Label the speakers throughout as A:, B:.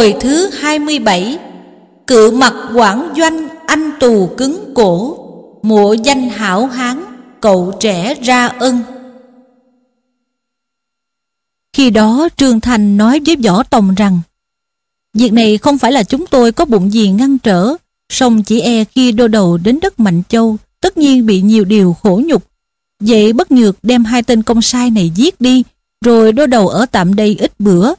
A: hồi thứ 27 Cự mặt quảng doanh anh tù cứng cổ Mộ danh hảo hán cậu trẻ ra ân Khi đó Trương Thành nói với Võ Tòng rằng Việc này không phải là chúng tôi có bụng gì ngăn trở song chỉ e khi đô đầu đến đất Mạnh Châu Tất nhiên bị nhiều điều khổ nhục Vậy bất nhược đem hai tên công sai này giết đi Rồi đô đầu ở tạm đây ít bữa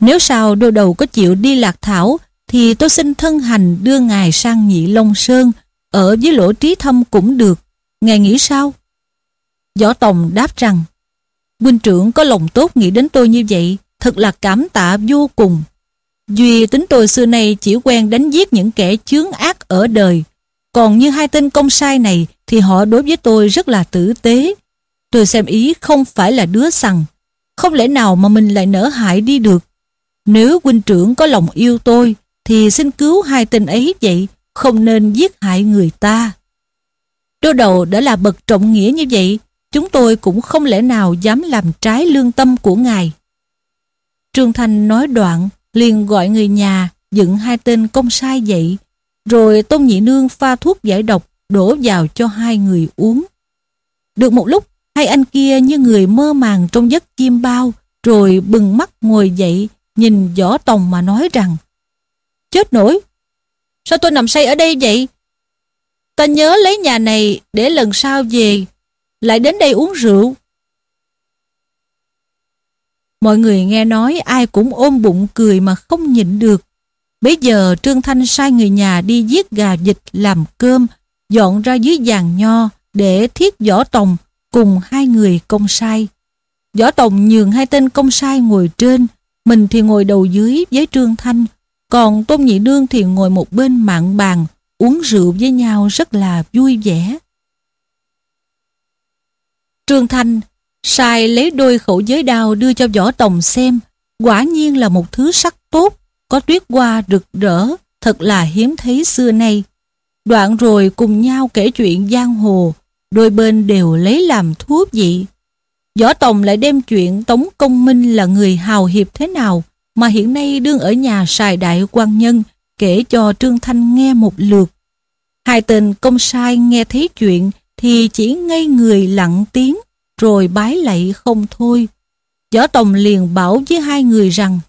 A: nếu sao đô đầu có chịu đi lạc thảo, thì tôi xin thân hành đưa ngài sang nhị Long Sơn, ở với lỗ trí thâm cũng được. Ngài nghĩ sao? Võ Tòng đáp rằng, huynh trưởng có lòng tốt nghĩ đến tôi như vậy, thật là cảm tạ vô cùng. Duy tính tôi xưa nay chỉ quen đánh giết những kẻ chướng ác ở đời, còn như hai tên công sai này thì họ đối với tôi rất là tử tế. Tôi xem ý không phải là đứa sằng, không lẽ nào mà mình lại nỡ hại đi được nếu huynh trưởng có lòng yêu tôi thì xin cứu hai tên ấy vậy, không nên giết hại người ta. Đô đầu đã là bậc trọng nghĩa như vậy, chúng tôi cũng không lẽ nào dám làm trái lương tâm của ngài. Trương Thanh nói đoạn, liền gọi người nhà dựng hai tên công sai dậy, rồi Tôn Nhị Nương pha thuốc giải độc đổ vào cho hai người uống. Được một lúc, hai anh kia như người mơ màng trong giấc chim bao, rồi bừng mắt ngồi dậy, nhìn Võ Tòng mà nói rằng Chết nổi! Sao tôi nằm say ở đây vậy? Ta nhớ lấy nhà này để lần sau về, lại đến đây uống rượu. Mọi người nghe nói ai cũng ôm bụng cười mà không nhịn được. Bây giờ Trương Thanh sai người nhà đi giết gà vịt làm cơm, dọn ra dưới giàn nho để thiết võ tòng cùng hai người công sai. Võ tòng nhường hai tên công sai ngồi trên, mình thì ngồi đầu dưới với Trương Thanh, còn Tôn Nhị Nương thì ngồi một bên mạng bàn, uống rượu với nhau rất là vui vẻ. Trương Thanh sai lấy đôi khẩu giới đao đưa cho Võ Tòng xem, quả nhiên là một thứ sắc tốt, có tuyết hoa rực rỡ, thật là hiếm thấy xưa nay. Đoạn rồi cùng nhau kể chuyện giang hồ, đôi bên đều lấy làm thú vị. Võ Tòng lại đem chuyện Tống Công Minh là người hào hiệp thế nào mà hiện nay đương ở nhà sài đại quan nhân kể cho Trương Thanh nghe một lượt. Hai tên công sai nghe thấy chuyện thì chỉ ngây người lặng tiếng rồi bái lạy không thôi. Võ Tòng liền bảo với hai người rằng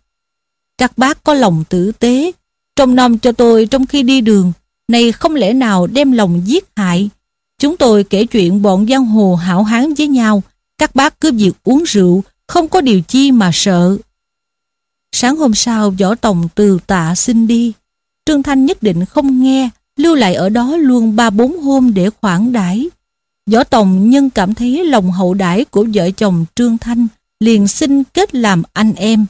A: Các bác có lòng tử tế Trông nom cho tôi trong khi đi đường Này không lẽ nào đem lòng giết hại Chúng tôi kể chuyện bọn giang hồ hảo hán với nhau các bác cứ việc uống rượu, không có điều chi mà sợ. Sáng hôm sau, Võ Tòng từ tạ xin đi. Trương Thanh nhất định không nghe, lưu lại ở đó luôn ba bốn hôm để khoản đãi. Võ Tòng nhân cảm thấy lòng hậu đãi của vợ chồng Trương Thanh, liền xin kết làm anh em.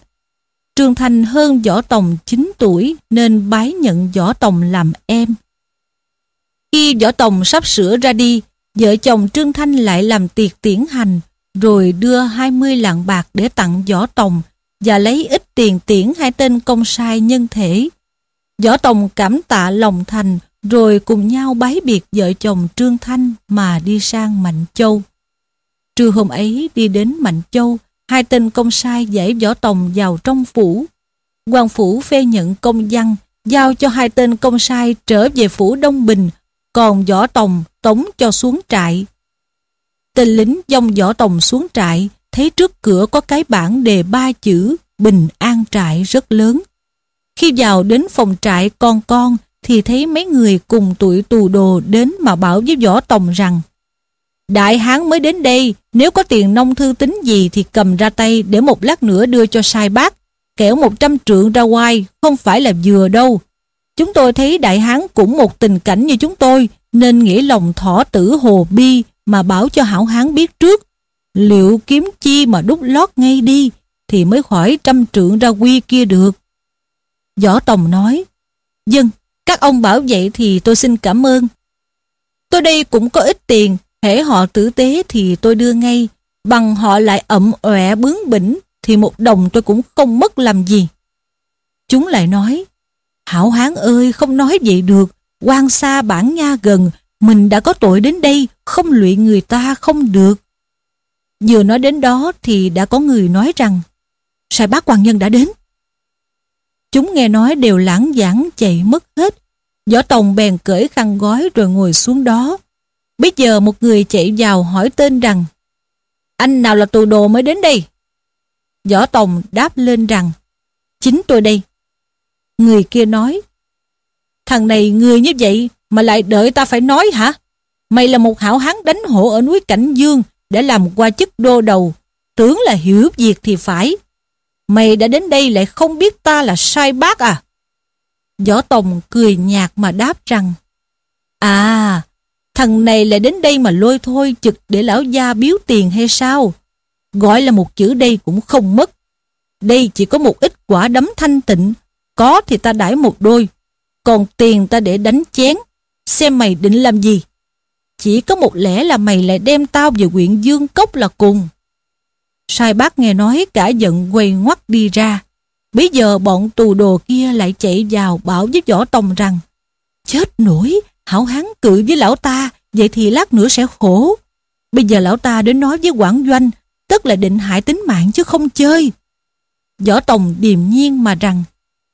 A: Trương Thanh hơn Võ Tòng 9 tuổi nên bái nhận Võ Tòng làm em. Khi Võ Tòng sắp sửa ra đi, vợ chồng Trương Thanh lại làm tiệc tiễn hành rồi đưa 20 lạng bạc để tặng Võ Tòng và lấy ít tiền tiễn hai tên công sai nhân thể. Võ Tòng cảm tạ lòng thành rồi cùng nhau bái biệt vợ chồng Trương Thanh mà đi sang Mạnh Châu. Trưa hôm ấy đi đến Mạnh Châu, hai tên công sai giải Võ Tòng vào trong phủ. quan phủ phê nhận công văn, giao cho hai tên công sai trở về phủ Đông Bình, còn Võ Tòng tống cho xuống trại Tên lính dông võ tòng xuống trại, thấy trước cửa có cái bảng đề ba chữ Bình An Trại rất lớn. Khi vào đến phòng trại con con thì thấy mấy người cùng tuổi tù đồ đến mà bảo với võ tòng rằng Đại Hán mới đến đây, nếu có tiền nông thư tính gì thì cầm ra tay để một lát nữa đưa cho sai bác. Kẻo một trăm trượng ra ngoài, không phải là vừa đâu. Chúng tôi thấy Đại Hán cũng một tình cảnh như chúng tôi, nên nghĩ lòng thỏ tử hồ bi, mà bảo cho hảo hán biết trước, liệu kiếm chi mà đút lót ngay đi thì mới khỏi trăm trượng ra quy kia được. Võ Tòng nói, Dân, các ông bảo vậy thì tôi xin cảm ơn. Tôi đây cũng có ít tiền, hễ họ tử tế thì tôi đưa ngay, bằng họ lại ậm ọe bướng bỉnh thì một đồng tôi cũng không mất làm gì. Chúng lại nói, Hảo hán ơi không nói vậy được, quan xa bản nha gần, mình đã có tội đến đây, không lụy người ta không được. Vừa nói đến đó thì đã có người nói rằng Sai bác quan nhân đã đến. Chúng nghe nói đều lãng giảng chạy mất hết. Võ Tòng bèn cởi khăn gói rồi ngồi xuống đó. Bây giờ một người chạy vào hỏi tên rằng Anh nào là tù đồ mới đến đây? Võ Tòng đáp lên rằng Chính tôi đây. Người kia nói Thằng này người như vậy mà lại đợi ta phải nói hả? Mày là một hảo hán đánh hộ ở núi Cảnh Dương để làm qua chức đô đầu, tướng là hiểu việc thì phải. Mày đã đến đây lại không biết ta là sai bác à? Võ Tòng cười nhạt mà đáp rằng À, thằng này lại đến đây mà lôi thôi chực để lão gia biếu tiền hay sao? Gọi là một chữ đây cũng không mất. Đây chỉ có một ít quả đấm thanh tịnh, có thì ta đãi một đôi, còn tiền ta để đánh chén xem mày định làm gì. Chỉ có một lẽ là mày lại đem tao về quyện Dương Cốc là cùng. Sai bác nghe nói cả giận quay ngoắt đi ra. Bây giờ bọn tù đồ kia lại chạy vào bảo với võ tòng rằng Chết nổi, hảo hán cự với lão ta, vậy thì lát nữa sẽ khổ. Bây giờ lão ta đến nói với quản doanh, tức là định hại tính mạng chứ không chơi. Võ tòng điềm nhiên mà rằng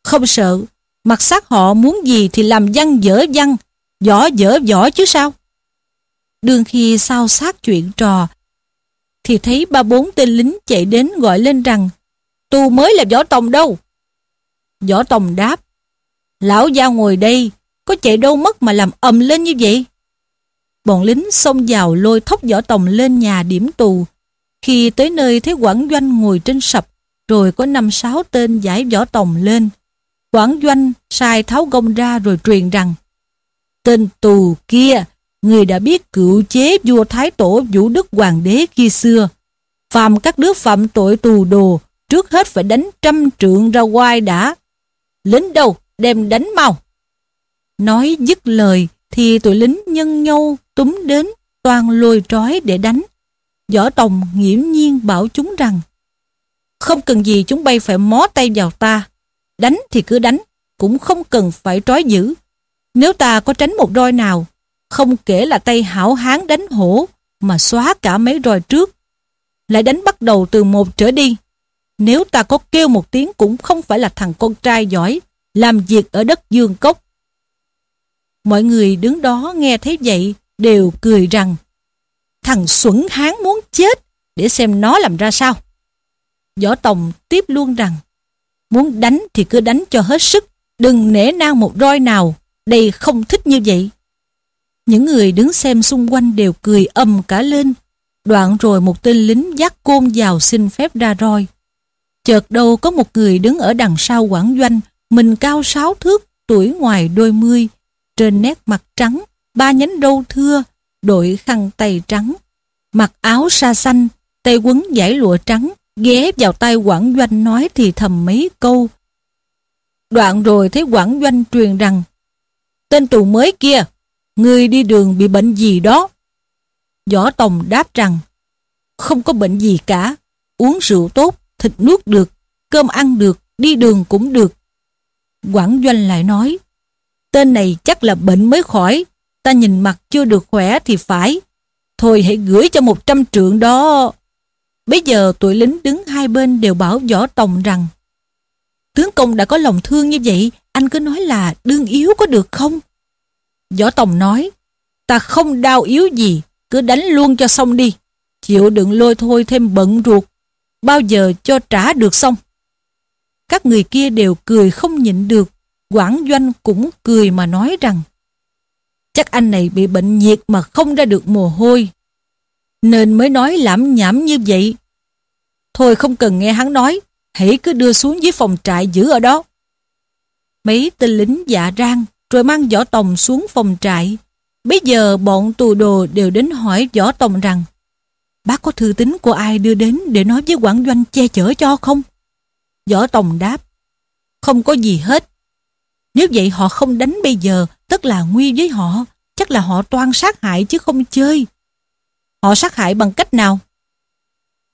A: Không sợ, mặt xác họ muốn gì thì làm văn dở văn võ dở võ chứ sao. Đương khi sao sát chuyện trò, thì thấy ba bốn tên lính chạy đến gọi lên rằng tu mới là võ tòng đâu. Võ tòng đáp, lão gia ngồi đây, có chạy đâu mất mà làm ầm lên như vậy. Bọn lính xông vào lôi thóc võ tòng lên nhà điểm tù. Khi tới nơi thấy quản Doanh ngồi trên sập, rồi có năm sáu tên giải võ tòng lên. Quản Doanh sai tháo gông ra rồi truyền rằng Tên tù kia, người đã biết cựu chế vua Thái Tổ Vũ Đức Hoàng đế khi xưa. Phạm các đứa phạm tội tù đồ, trước hết phải đánh trăm trượng ra quai đã. Lính đâu, đem đánh mau. Nói dứt lời thì tụi lính nhân nhau túm đến toàn lôi trói để đánh. Võ Tòng nghiễm nhiên bảo chúng rằng Không cần gì chúng bay phải mó tay vào ta Đánh thì cứ đánh Cũng không cần phải trói giữ nếu ta có tránh một roi nào, không kể là tay hảo hán đánh hổ mà xóa cả mấy roi trước, lại đánh bắt đầu từ một trở đi. Nếu ta có kêu một tiếng cũng không phải là thằng con trai giỏi, làm việc ở đất dương cốc. Mọi người đứng đó nghe thấy vậy đều cười rằng thằng xuẩn hán muốn chết để xem nó làm ra sao. Võ Tòng tiếp luôn rằng muốn đánh thì cứ đánh cho hết sức, đừng nể nang một roi nào đây không thích như vậy. Những người đứng xem xung quanh đều cười ầm cả lên. Đoạn rồi một tên lính dắt côn vào xin phép ra roi. Chợt đâu có một người đứng ở đằng sau quảng doanh, mình cao sáu thước, tuổi ngoài đôi mươi, trên nét mặt trắng, ba nhánh râu thưa, đội khăn tay trắng, mặc áo sa xanh, tay quấn giải lụa trắng, ghé vào tay Quảng Doanh nói thì thầm mấy câu. Đoạn rồi thấy Quảng Doanh truyền rằng tên tù mới kia, người đi đường bị bệnh gì đó? Võ Tòng đáp rằng, không có bệnh gì cả, uống rượu tốt, thịt nuốt được, cơm ăn được, đi đường cũng được. Quảng Doanh lại nói, tên này chắc là bệnh mới khỏi, ta nhìn mặt chưa được khỏe thì phải. Thôi hãy gửi cho một trăm trượng đó. Bây giờ tụi lính đứng hai bên đều bảo Võ Tòng rằng, tướng công đã có lòng thương như vậy anh cứ nói là đương yếu có được không? Võ Tòng nói, ta không đau yếu gì, cứ đánh luôn cho xong đi. Chịu đựng lôi thôi thêm bận ruột, bao giờ cho trả được xong. Các người kia đều cười không nhịn được, Quảng Doanh cũng cười mà nói rằng Chắc anh này bị bệnh nhiệt mà không ra được mồ hôi Nên mới nói lãm nhảm như vậy Thôi không cần nghe hắn nói Hãy cứ đưa xuống dưới phòng trại giữ ở đó Mấy tên lính dạ rang rồi mang võ tòng xuống phòng trại. Bây giờ bọn tù đồ đều đến hỏi võ tòng rằng Bác có thư tín của ai đưa đến để nói với quản doanh che chở cho không? Võ tòng đáp Không có gì hết. Nếu vậy họ không đánh bây giờ tức là nguy với họ. Chắc là họ toan sát hại chứ không chơi. Họ sát hại bằng cách nào?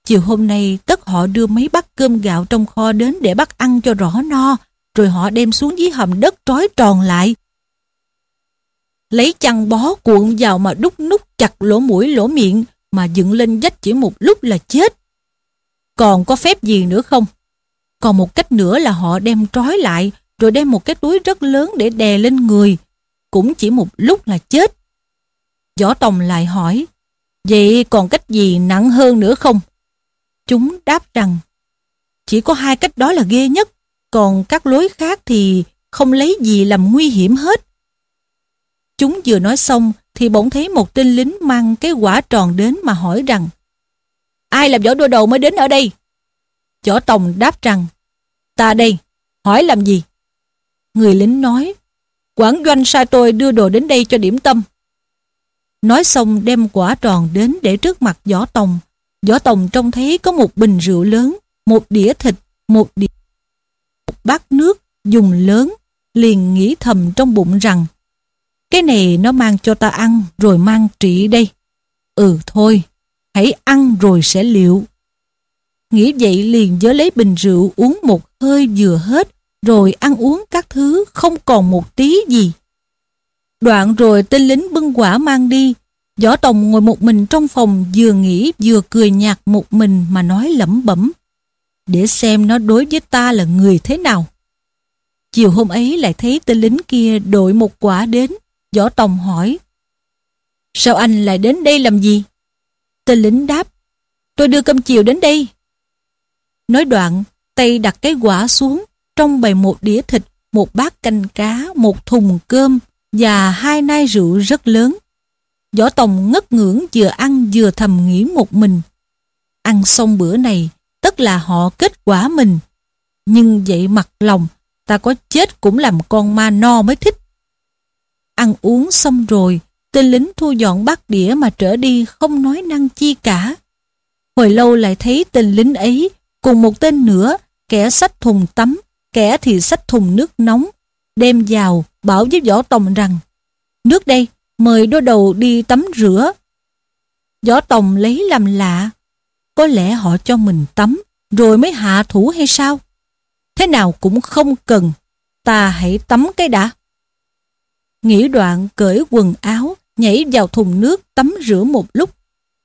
A: Chiều hôm nay tất họ đưa mấy bát cơm gạo trong kho đến để bác ăn cho rõ no rồi họ đem xuống dưới hầm đất trói tròn lại. Lấy chăn bó cuộn vào mà đút nút chặt lỗ mũi lỗ miệng mà dựng lên dách chỉ một lúc là chết. Còn có phép gì nữa không? Còn một cách nữa là họ đem trói lại rồi đem một cái túi rất lớn để đè lên người. Cũng chỉ một lúc là chết. Võ Tòng lại hỏi Vậy còn cách gì nặng hơn nữa không? Chúng đáp rằng Chỉ có hai cách đó là ghê nhất còn các lối khác thì không lấy gì làm nguy hiểm hết. Chúng vừa nói xong thì bỗng thấy một tên lính mang cái quả tròn đến mà hỏi rằng Ai làm võ đô đầu mới đến ở đây? Võ Tòng đáp rằng Ta đây, hỏi làm gì? Người lính nói quản doanh sai tôi đưa đồ đến đây cho điểm tâm. Nói xong đem quả tròn đến để trước mặt Võ Tòng. Võ Tòng trông thấy có một bình rượu lớn, một đĩa thịt, một đĩa một bát nước dùng lớn liền nghĩ thầm trong bụng rằng cái này nó mang cho ta ăn rồi mang trị đây ừ thôi hãy ăn rồi sẽ liệu nghĩ vậy liền nhớ lấy bình rượu uống một hơi vừa hết rồi ăn uống các thứ không còn một tí gì đoạn rồi tên lính bưng quả mang đi võ tòng ngồi một mình trong phòng vừa nghĩ vừa cười nhạt một mình mà nói lẩm bẩm để xem nó đối với ta là người thế nào. Chiều hôm ấy lại thấy tên lính kia đội một quả đến, võ tòng hỏi. Sao anh lại đến đây làm gì? Tên lính đáp, tôi đưa cơm chiều đến đây. Nói đoạn, tay đặt cái quả xuống, trong bày một đĩa thịt, một bát canh cá, một thùng cơm và hai nai rượu rất lớn. Võ Tòng ngất ngưỡng vừa ăn vừa thầm nghĩ một mình. Ăn xong bữa này, tức là họ kết quả mình. Nhưng vậy mặt lòng, ta có chết cũng làm con ma no mới thích. Ăn uống xong rồi, tên lính thu dọn bát đĩa mà trở đi không nói năng chi cả. Hồi lâu lại thấy tên lính ấy cùng một tên nữa, kẻ sách thùng tắm, kẻ thì sách thùng nước nóng, đem vào bảo với võ tòng rằng Nước đây, mời đôi đầu đi tắm rửa. Võ tòng lấy làm lạ, có lẽ họ cho mình tắm rồi mới hạ thủ hay sao? Thế nào cũng không cần, ta hãy tắm cái đã. Nghĩ đoạn cởi quần áo, nhảy vào thùng nước tắm rửa một lúc.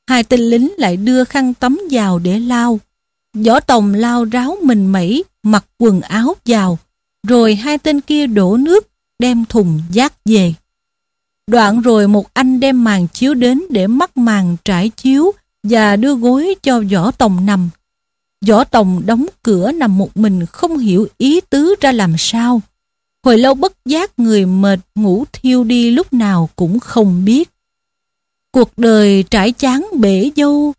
A: Hai tên lính lại đưa khăn tắm vào để lao. Võ Tòng lao ráo mình mẩy, mặc quần áo vào. Rồi hai tên kia đổ nước, đem thùng giác về. Đoạn rồi một anh đem màn chiếu đến để mắc màn trải chiếu, và đưa gối cho Võ Tòng nằm. Võ Tòng đóng cửa nằm một mình không hiểu ý tứ ra làm sao. Hồi lâu bất giác người mệt ngủ thiêu đi lúc nào cũng không biết. Cuộc đời trải chán bể dâu.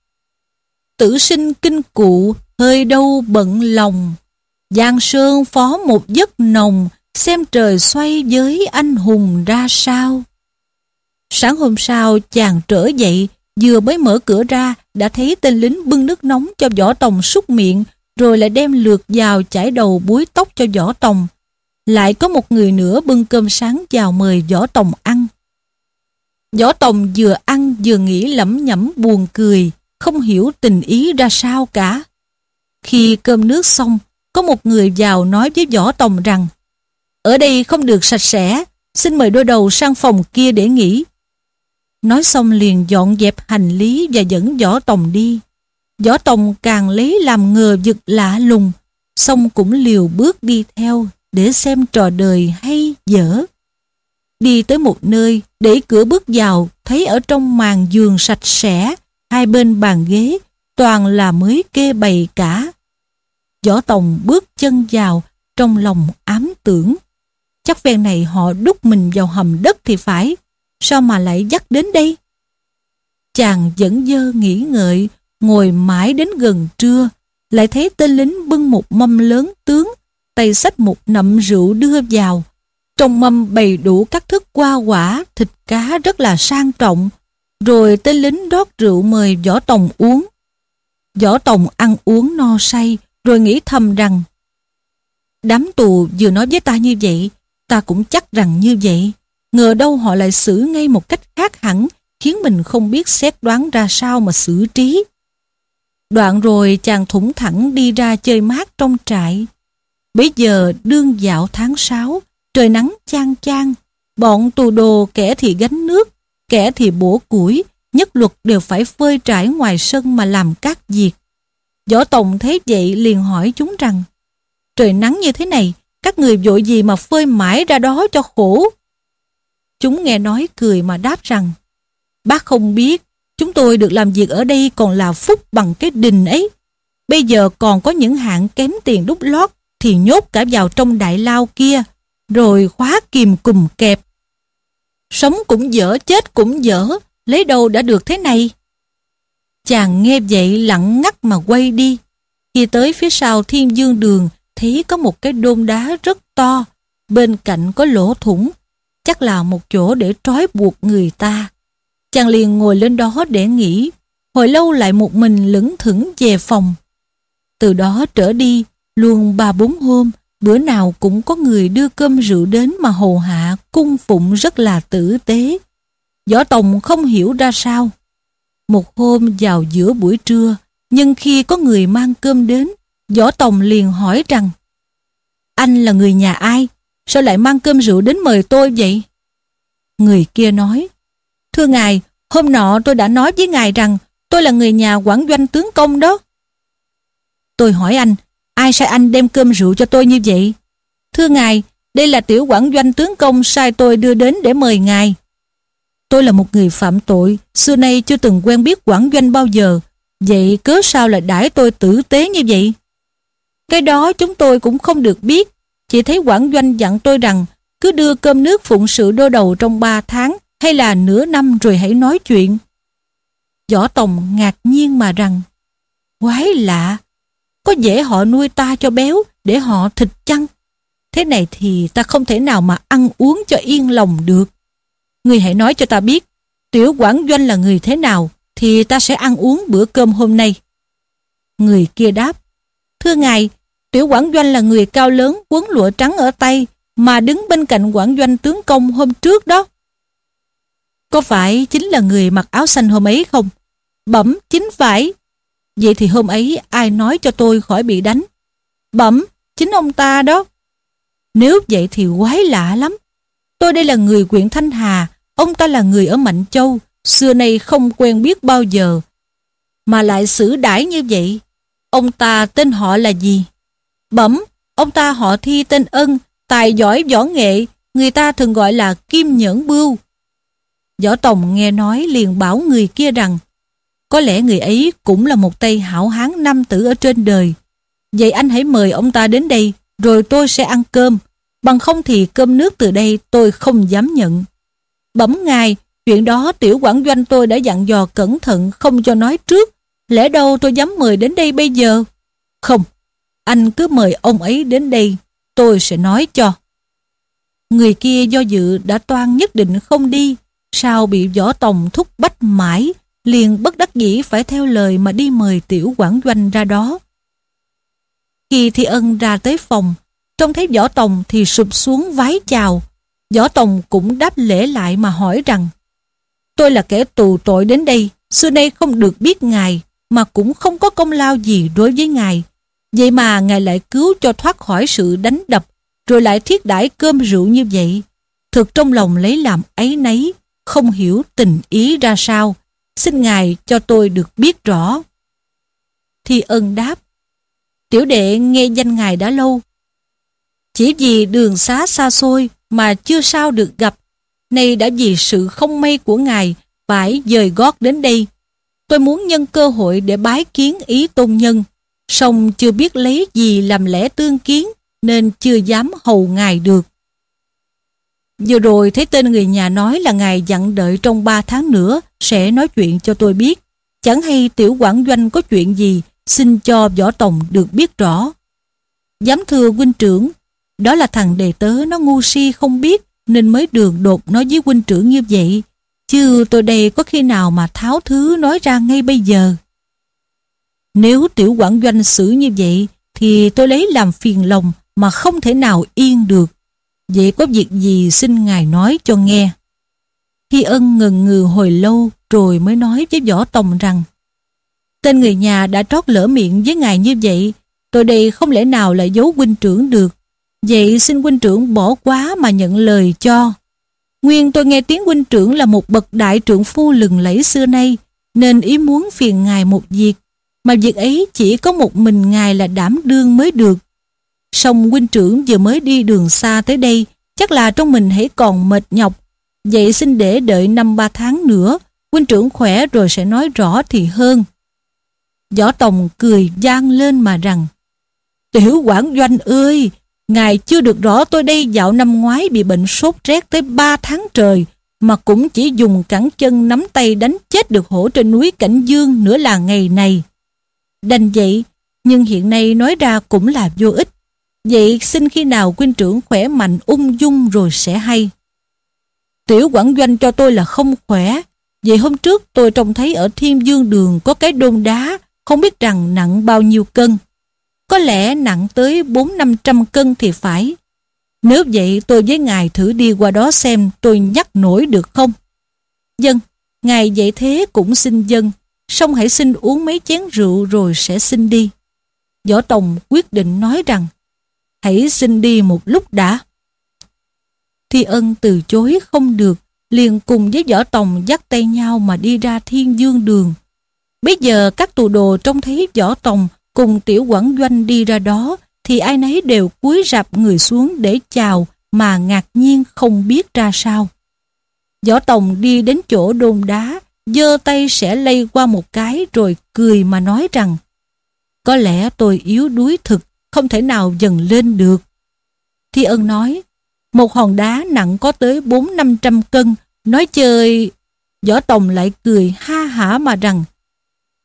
A: Tử sinh kinh cụ, hơi đâu bận lòng. Giang Sơn phó một giấc nồng, xem trời xoay với anh hùng ra sao. Sáng hôm sau chàng trở dậy, Vừa mới mở cửa ra đã thấy tên lính bưng nước nóng cho võ tòng súc miệng rồi lại đem lượt vào chải đầu búi tóc cho võ tòng. Lại có một người nữa bưng cơm sáng vào mời võ tòng ăn. Võ tòng vừa ăn vừa nghĩ lẩm nhẩm buồn cười, không hiểu tình ý ra sao cả. Khi cơm nước xong, có một người vào nói với võ tòng rằng ở đây không được sạch sẽ, xin mời đôi đầu sang phòng kia để nghỉ. Nói xong liền dọn dẹp hành lý và dẫn Võ Tòng đi. Võ Tòng càng lấy làm ngờ vực lạ lùng, xong cũng liều bước đi theo để xem trò đời hay dở. Đi tới một nơi, để cửa bước vào, thấy ở trong màn giường sạch sẽ, hai bên bàn ghế, toàn là mới kê bày cả. Võ Tòng bước chân vào, trong lòng ám tưởng. Chắc ven này họ đúc mình vào hầm đất thì phải, Sao mà lại dắt đến đây? Chàng vẫn dơ nghỉ ngợi, ngồi mãi đến gần trưa, lại thấy tên lính bưng một mâm lớn tướng, tay xách một nậm rượu đưa vào. Trong mâm bày đủ các thức hoa quả, thịt cá rất là sang trọng. Rồi tên lính rót rượu mời Võ Tòng uống. Võ Tòng ăn uống no say, rồi nghĩ thầm rằng Đám tù vừa nói với ta như vậy, ta cũng chắc rằng như vậy. Ngờ đâu họ lại xử ngay một cách khác hẳn, khiến mình không biết xét đoán ra sao mà xử trí. Đoạn rồi chàng thủng thẳng đi ra chơi mát trong trại. Bây giờ đương dạo tháng 6, trời nắng chang chang, bọn tù đồ kẻ thì gánh nước, kẻ thì bổ củi, nhất luật đều phải phơi trải ngoài sân mà làm các việc. Võ Tòng thấy vậy liền hỏi chúng rằng, trời nắng như thế này, các người vội gì mà phơi mãi ra đó cho khổ, Chúng nghe nói cười mà đáp rằng Bác không biết Chúng tôi được làm việc ở đây còn là phúc bằng cái đình ấy Bây giờ còn có những hạng kém tiền đút lót Thì nhốt cả vào trong đại lao kia Rồi khóa kìm cùng kẹp Sống cũng dở chết cũng dở Lấy đâu đã được thế này Chàng nghe vậy lặng ngắt mà quay đi Khi tới phía sau thiên dương đường Thấy có một cái đôn đá rất to Bên cạnh có lỗ thủng chắc là một chỗ để trói buộc người ta. Chàng liền ngồi lên đó để nghỉ. hồi lâu lại một mình lững thững về phòng. Từ đó trở đi, luôn ba bốn hôm, bữa nào cũng có người đưa cơm rượu đến mà hầu hạ cung phụng rất là tử tế. Võ Tòng không hiểu ra sao. Một hôm vào giữa buổi trưa, nhưng khi có người mang cơm đến, Võ Tòng liền hỏi rằng Anh là người nhà ai? Sao lại mang cơm rượu đến mời tôi vậy? Người kia nói, Thưa ngài, hôm nọ tôi đã nói với ngài rằng tôi là người nhà quản doanh tướng công đó. Tôi hỏi anh, ai sai anh đem cơm rượu cho tôi như vậy? Thưa ngài, đây là tiểu quản doanh tướng công sai tôi đưa đến để mời ngài. Tôi là một người phạm tội, xưa nay chưa từng quen biết quản doanh bao giờ, vậy cớ sao lại đãi tôi tử tế như vậy? Cái đó chúng tôi cũng không được biết, chỉ thấy quản doanh dặn tôi rằng cứ đưa cơm nước phụng sự đô đầu trong 3 tháng hay là nửa năm rồi hãy nói chuyện. Võ Tòng ngạc nhiên mà rằng Quái lạ, có dễ họ nuôi ta cho béo để họ thịt chăng? Thế này thì ta không thể nào mà ăn uống cho yên lòng được. người hãy nói cho ta biết, tiểu quản doanh là người thế nào thì ta sẽ ăn uống bữa cơm hôm nay. Người kia đáp, Thưa ngài, Tiểu quản doanh là người cao lớn, quấn lụa trắng ở tay, mà đứng bên cạnh quản doanh tướng công hôm trước đó. Có phải chính là người mặc áo xanh hôm ấy không? Bẩm chính phải. Vậy thì hôm ấy ai nói cho tôi khỏi bị đánh? Bẩm, chính ông ta đó. Nếu vậy thì quái lạ lắm. Tôi đây là người huyện Thanh Hà, ông ta là người ở Mạnh Châu, xưa nay không quen biết bao giờ. Mà lại xử đãi như vậy, ông ta tên họ là gì? Bẩm, ông ta họ thi tên ân, tài giỏi võ nghệ, người ta thường gọi là kim nhẫn bưu. Võ Tòng nghe nói liền bảo người kia rằng có lẽ người ấy cũng là một tay hảo hán nam tử ở trên đời. Vậy anh hãy mời ông ta đến đây, rồi tôi sẽ ăn cơm. Bằng không thì cơm nước từ đây tôi không dám nhận. bẩm ngài, chuyện đó tiểu quản doanh tôi đã dặn dò cẩn thận không cho nói trước. Lẽ đâu tôi dám mời đến đây bây giờ? Không, anh cứ mời ông ấy đến đây, tôi sẽ nói cho. Người kia do dự đã toan nhất định không đi, sao bị võ tòng thúc bách mãi, liền bất đắc dĩ phải theo lời mà đi mời tiểu quản doanh ra đó. Khi Thi Ân ra tới phòng, trông thấy võ tòng thì sụp xuống vái chào. Võ tòng cũng đáp lễ lại mà hỏi rằng Tôi là kẻ tù tội đến đây, xưa nay không được biết ngài, mà cũng không có công lao gì đối với ngài. Vậy mà Ngài lại cứu cho thoát khỏi sự đánh đập, rồi lại thiết đãi cơm rượu như vậy. Thực trong lòng lấy làm ấy nấy, không hiểu tình ý ra sao. Xin Ngài cho tôi được biết rõ. Thi ân đáp, tiểu đệ nghe danh Ngài đã lâu. Chỉ vì đường xá xa xôi mà chưa sao được gặp, nay đã vì sự không may của Ngài phải dời gót đến đây. Tôi muốn nhân cơ hội để bái kiến ý tôn nhân song chưa biết lấy gì làm lẽ tương kiến nên chưa dám hầu ngài được. Vừa rồi thấy tên người nhà nói là ngài dặn đợi trong 3 tháng nữa sẽ nói chuyện cho tôi biết. Chẳng hay tiểu quản doanh có chuyện gì, xin cho võ tổng được biết rõ. Dám thưa huynh trưởng, đó là thằng đề tớ nó ngu si không biết nên mới đường đột nói với huynh trưởng như vậy. Chứ tôi đây có khi nào mà tháo thứ nói ra ngay bây giờ. Nếu tiểu quản doanh xử như vậy thì tôi lấy làm phiền lòng mà không thể nào yên được. Vậy có việc gì xin ngài nói cho nghe. khi ân ngần ngừ hồi lâu rồi mới nói với Võ Tòng rằng Tên người nhà đã trót lỡ miệng với ngài như vậy Tôi đây không lẽ nào là giấu huynh trưởng được Vậy xin huynh trưởng bỏ quá mà nhận lời cho Nguyên tôi nghe tiếng huynh trưởng là một bậc đại trưởng phu lừng lẫy xưa nay Nên ý muốn phiền ngài một việc mà việc ấy chỉ có một mình ngài là đảm đương mới được. Song huynh trưởng vừa mới đi đường xa tới đây, chắc là trong mình hãy còn mệt nhọc. Vậy xin để đợi năm ba tháng nữa, huynh trưởng khỏe rồi sẽ nói rõ thì hơn. Võ Tòng cười gian lên mà rằng, Tiểu quản doanh ơi, ngài chưa được rõ tôi đây dạo năm ngoái bị bệnh sốt rét tới ba tháng trời, mà cũng chỉ dùng cẳng chân nắm tay đánh chết được hổ trên núi Cảnh Dương nửa là ngày này. Đành vậy, nhưng hiện nay nói ra cũng là vô ích. Vậy xin khi nào huynh trưởng khỏe mạnh ung dung rồi sẽ hay. Tiểu quản doanh cho tôi là không khỏe. Vậy hôm trước tôi trông thấy ở Thiên Dương Đường có cái đôn đá, không biết rằng nặng bao nhiêu cân. Có lẽ nặng tới bốn năm trăm cân thì phải. Nếu vậy tôi với ngài thử đi qua đó xem tôi nhắc nổi được không? Dân, ngài vậy thế cũng xin dân xong hãy xin uống mấy chén rượu rồi sẽ xin đi. Võ Tòng quyết định nói rằng, hãy xin đi một lúc đã. Thi ân từ chối không được, liền cùng với Võ Tòng dắt tay nhau mà đi ra thiên dương đường. Bây giờ các tù đồ trông thấy Võ Tòng cùng tiểu quản doanh đi ra đó, thì ai nấy đều cúi rạp người xuống để chào mà ngạc nhiên không biết ra sao. Võ Tòng đi đến chỗ đôn đá, giơ tay sẽ lây qua một cái rồi cười mà nói rằng có lẽ tôi yếu đuối thực, không thể nào dần lên được. Thi ân nói, một hòn đá nặng có tới bốn năm trăm cân, nói chơi... Võ Tòng lại cười ha hả mà rằng,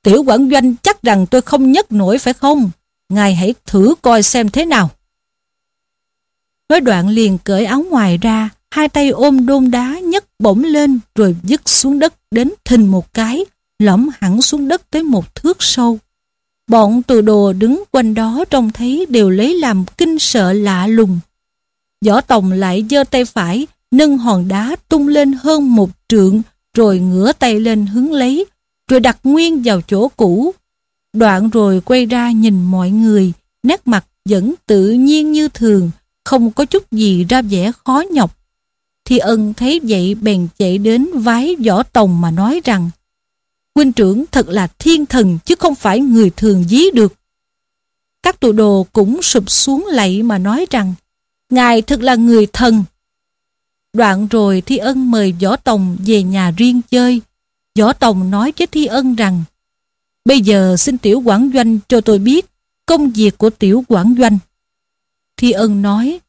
A: tiểu quản doanh chắc rằng tôi không nhấc nổi phải không? Ngài hãy thử coi xem thế nào. Nói đoạn liền cởi áo ngoài ra, hai tay ôm đôn đá nhấc bổng lên rồi vứt xuống đất đến thình một cái, lõm hẳn xuống đất tới một thước sâu. Bọn tù đồ đứng quanh đó trông thấy đều lấy làm kinh sợ lạ lùng. Võ Tòng lại giơ tay phải, nâng hòn đá tung lên hơn một trượng, rồi ngửa tay lên hứng lấy, rồi đặt nguyên vào chỗ cũ. Đoạn rồi quay ra nhìn mọi người, nét mặt vẫn tự nhiên như thường, không có chút gì ra vẻ khó nhọc. Thi ân thấy vậy bèn chạy đến vái võ tòng mà nói rằng Huynh trưởng thật là thiên thần chứ không phải người thường dí được. Các tụ đồ cũng sụp xuống lạy mà nói rằng Ngài thật là người thần. Đoạn rồi Thi Ân mời Võ Tòng về nhà riêng chơi. Võ Tòng nói với Thi Ân rằng Bây giờ xin Tiểu quản Doanh cho tôi biết công việc của Tiểu quản Doanh. Thi Ân nói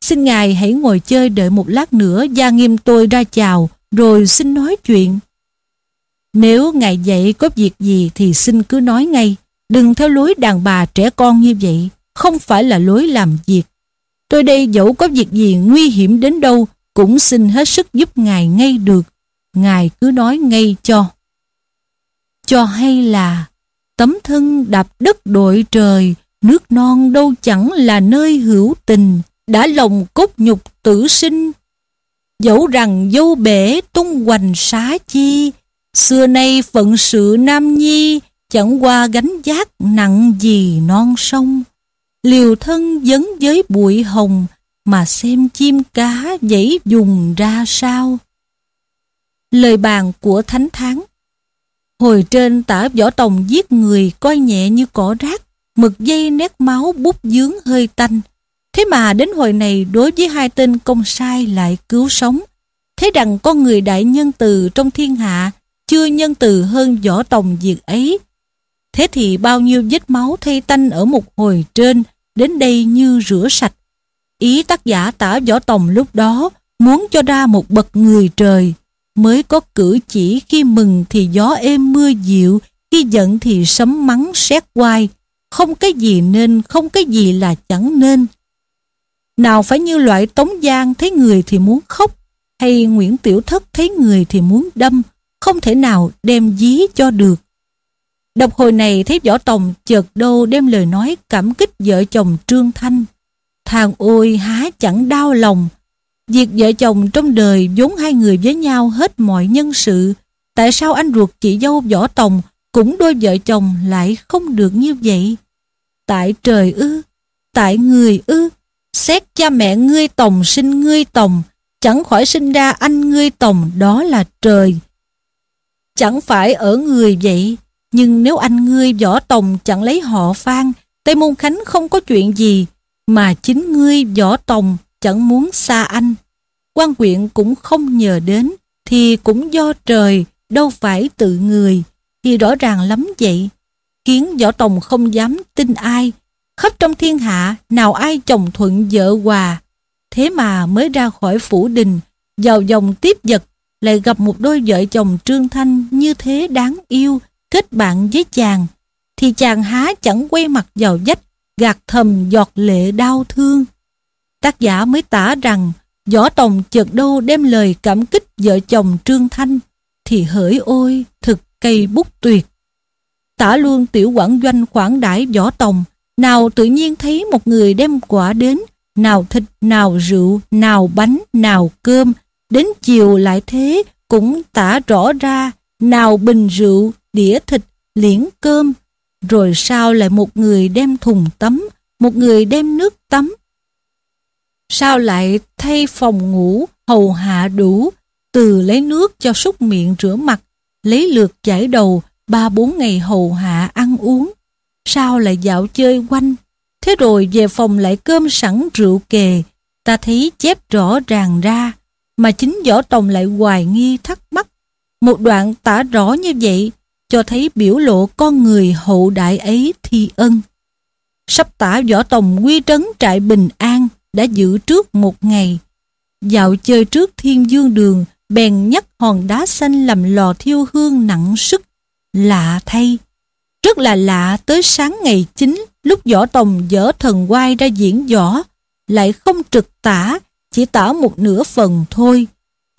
A: Xin Ngài hãy ngồi chơi đợi một lát nữa Gia Nghiêm tôi ra chào Rồi xin nói chuyện Nếu Ngài dạy có việc gì Thì xin cứ nói ngay Đừng theo lối đàn bà trẻ con như vậy Không phải là lối làm việc Tôi đây dẫu có việc gì nguy hiểm đến đâu Cũng xin hết sức giúp Ngài ngay được Ngài cứ nói ngay cho Cho hay là Tấm thân đạp đất đội trời Nước non đâu chẳng là nơi hữu tình đã lòng cốt nhục tử sinh. Dẫu rằng vô bể tung hoành xá chi, xưa nay phận sự nam nhi, chẳng qua gánh giác nặng gì non sông. Liều thân dấn với bụi hồng, mà xem chim cá dãy dùng ra sao. Lời bàn của Thánh Tháng Hồi trên tả võ tòng giết người coi nhẹ như cỏ rác, mực dây nét máu bút dướng hơi tanh, Thế mà đến hồi này đối với hai tên công sai lại cứu sống. Thế rằng con người đại nhân từ trong thiên hạ chưa nhân từ hơn võ tòng diệt ấy. Thế thì bao nhiêu vết máu thay tanh ở một hồi trên đến đây như rửa sạch. Ý tác giả tả võ tòng lúc đó muốn cho ra một bậc người trời mới có cử chỉ khi mừng thì gió êm mưa dịu khi giận thì sấm mắng sét quai không cái gì nên không cái gì là chẳng nên nào phải như loại Tống Giang thấy người thì muốn khóc, hay Nguyễn Tiểu Thất thấy người thì muốn đâm, không thể nào đem dí cho được. Đọc hồi này thấy Võ Tòng chợt đâu đem lời nói cảm kích vợ chồng Trương Thanh. Thằng ôi há chẳng đau lòng. Việc vợ chồng trong đời vốn hai người với nhau hết mọi nhân sự. Tại sao anh ruột chị dâu Võ Tòng cũng đôi vợ chồng lại không được như vậy? Tại trời ư? Tại người ư? Xét cha mẹ ngươi tòng sinh ngươi tòng, chẳng khỏi sinh ra anh ngươi tòng đó là trời. Chẳng phải ở người vậy, nhưng nếu anh ngươi võ tòng chẳng lấy họ phan, Tây Môn Khánh không có chuyện gì, mà chính ngươi võ tòng chẳng muốn xa anh. quan huyện cũng không nhờ đến, thì cũng do trời, đâu phải tự người, thì rõ ràng lắm vậy. Khiến võ tòng không dám tin ai, khắp trong thiên hạ nào ai chồng thuận vợ hòa. Thế mà mới ra khỏi phủ đình, vào dòng tiếp vật, lại gặp một đôi vợ chồng trương thanh như thế đáng yêu, kết bạn với chàng, thì chàng há chẳng quay mặt vào dách, gạt thầm giọt lệ đau thương. Tác giả mới tả rằng, Võ Tòng chợt đâu đem lời cảm kích vợ chồng Trương Thanh, thì hỡi ôi, thực cây bút tuyệt. Tả luôn tiểu quản doanh khoản đãi Võ Tòng, nào tự nhiên thấy một người đem quả đến, nào thịt, nào rượu, nào bánh, nào cơm, đến chiều lại thế cũng tả rõ ra, nào bình rượu, đĩa thịt, liễn cơm, rồi sao lại một người đem thùng tắm, một người đem nước tắm. Sao lại thay phòng ngủ, hầu hạ đủ, từ lấy nước cho súc miệng rửa mặt, lấy lượt chải đầu, ba bốn ngày hầu hạ ăn uống, sao lại dạo chơi quanh, thế rồi về phòng lại cơm sẵn rượu kề, ta thấy chép rõ ràng ra, mà chính võ tòng lại hoài nghi thắc mắc. Một đoạn tả rõ như vậy, cho thấy biểu lộ con người hậu đại ấy thi ân. Sắp tả võ tòng quy trấn trại Bình An đã giữ trước một ngày. Dạo chơi trước thiên dương đường, bèn nhắc hòn đá xanh làm lò thiêu hương nặng sức. Lạ thay, rất là lạ tới sáng ngày chính lúc võ tòng dở thần quay ra diễn võ, lại không trực tả, chỉ tả một nửa phần thôi.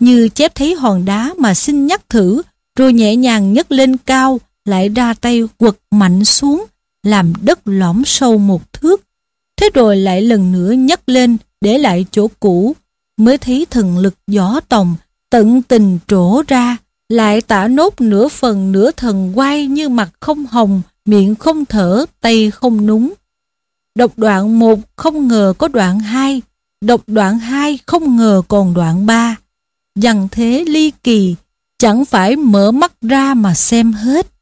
A: Như chép thấy hòn đá mà xin nhắc thử, rồi nhẹ nhàng nhấc lên cao, lại ra tay quật mạnh xuống, làm đất lõm sâu một thước. Thế rồi lại lần nữa nhấc lên, để lại chỗ cũ, mới thấy thần lực gió tòng tận tình trổ ra lại tả nốt nửa phần nửa thần quay như mặt không hồng, miệng không thở, tay không núng. Đọc đoạn 1 không ngờ có đoạn 2, đọc đoạn 2 không ngờ còn đoạn 3. Dằn thế ly kỳ, chẳng phải mở mắt ra mà xem hết.